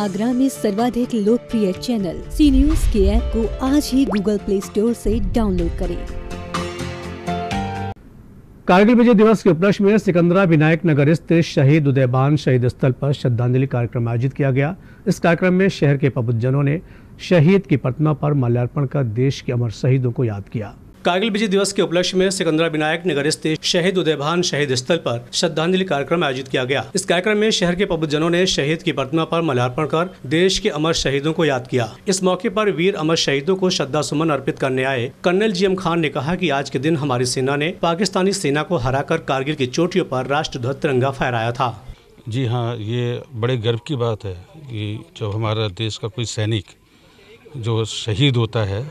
आगरा में सर्वाधिक लोकप्रिय चैनल सी न्यूज के ऐप को आज ही गूगल प्ले स्टोर से डाउनलोड करें कारगिल विजय दिवस के उपलक्ष्य में सिकंदरा विनायक नगर स्थित शहीद उदयबान शहीद स्थल पर श्रद्धांजलि कार्यक्रम आयोजित किया गया इस कार्यक्रम में शहर के प्रबुद्धजनों ने शहीद की प्रतिमा पर माल्यार्पण कर देश के अमर शहीदों को याद किया कारगिल विजय दिवस के उपलक्ष्य में सिकंदरा विनायक नगर स्थित शहीद उदयभान शहीद स्थल पर श्रद्धांजलि कार्यक्रम आयोजित किया गया इस कार्यक्रम में शहर के जनों ने शहीद की प्रतिमा पर मल्यार्पण कर देश के अमर शहीदों को याद किया इस मौके पर वीर अमर शहीदों को श्रद्धा सुमन अर्पित करने आए कर्नल जी एम खान ने कहा की आज के दिन हमारी सेना ने पाकिस्तानी सेना को हरा कर कारगिल की चोटियों पर राष्ट्र ध्वज तिरंगा फहराया था जी हाँ ये बड़े गर्व की बात है कि जब हमारा देश का कोई सैनिक जो शहीद होता है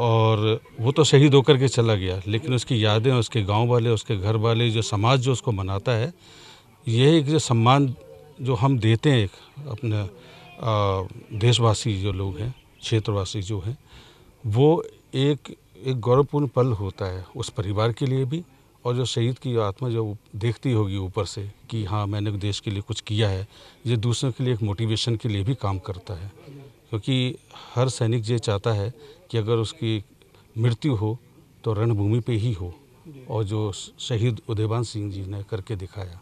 और वो तो शहीद होकर के चला गया लेकिन उसकी यादें उसके गांव वाले उसके घर वाले जो समाज जो उसको मनाता है ये एक जो सम्मान जो हम देते हैं एक अपने देशवासी जो लोग हैं क्षेत्रवासी जो हैं वो एक एक गौरवपूर्ण पल होता है उस परिवार के लिए भी और जो शहीद की आत्मा जो देखती होगी ऊपर से कि हाँ मैंने देश के लिए कुछ किया है ये दूसरों के लिए एक मोटिवेशन के लिए भी काम करता है क्योंकि हर सैनिक ये चाहता है कि अगर उसकी मृत्यु हो तो रणभूमि पे ही हो और जो शहीद उदयवान सिंह जी ने करके दिखाया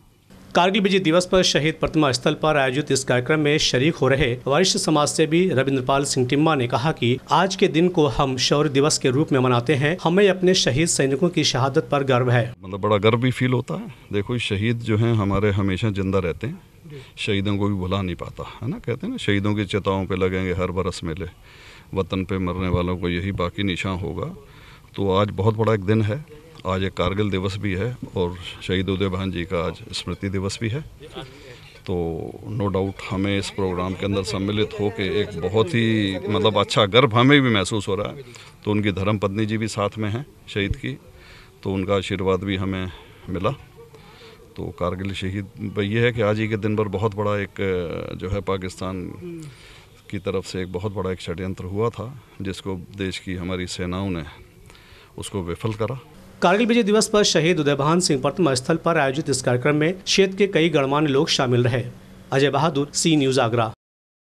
कारगिल विजय दिवस पर शहीद प्रतिमा स्थल पर आयोजित इस कार्यक्रम में शरीक हो रहे वरिष्ठ समाज सेवी रविन्द्रपाल सिंह टिम्मा ने कहा कि आज के दिन को हम शौर्य दिवस के रूप में मनाते हैं हमें अपने शहीद सैनिकों की शहादत पर गर्व है मतलब बड़ा गर्व भी फील होता है देखो शहीद जो है हमारे हमेशा जिंदा रहते हैं शहीदों को भी भुला नहीं पाता है ना कहते हैं ना शहीदों की चेताओं पे लगेंगे हर बरस मेले वतन पे मरने वालों को यही बाकी निशान होगा तो आज बहुत बड़ा एक दिन है आज एक कारगिल दिवस भी है और शहीद उदय बहन जी का आज स्मृति दिवस भी है तो नो डाउट हमें इस प्रोग्राम के अंदर सम्मिलित होकर एक बहुत ही मतलब अच्छा गर्व हमें भी महसूस हो रहा है तो उनकी धर्म पत्नी जी भी साथ में हैं शहीद की तो उनका आशीर्वाद भी हमें मिला तो कारगिल शहीद ये है कि आज ही के दिन पर बहुत बड़ा एक जो है पाकिस्तान की तरफ से एक बहुत बड़ा एक षड्यंत्र हुआ था जिसको देश की हमारी सेनाओं ने उसको विफल करा कारगिल विजय दिवस पर शहीद उदयभान सिंह प्रथम स्थल पर आयोजित इस कार्यक्रम में क्षेत्र के कई गणमान्य लोग शामिल रहे अजय बहादुर सी न्यूज आगरा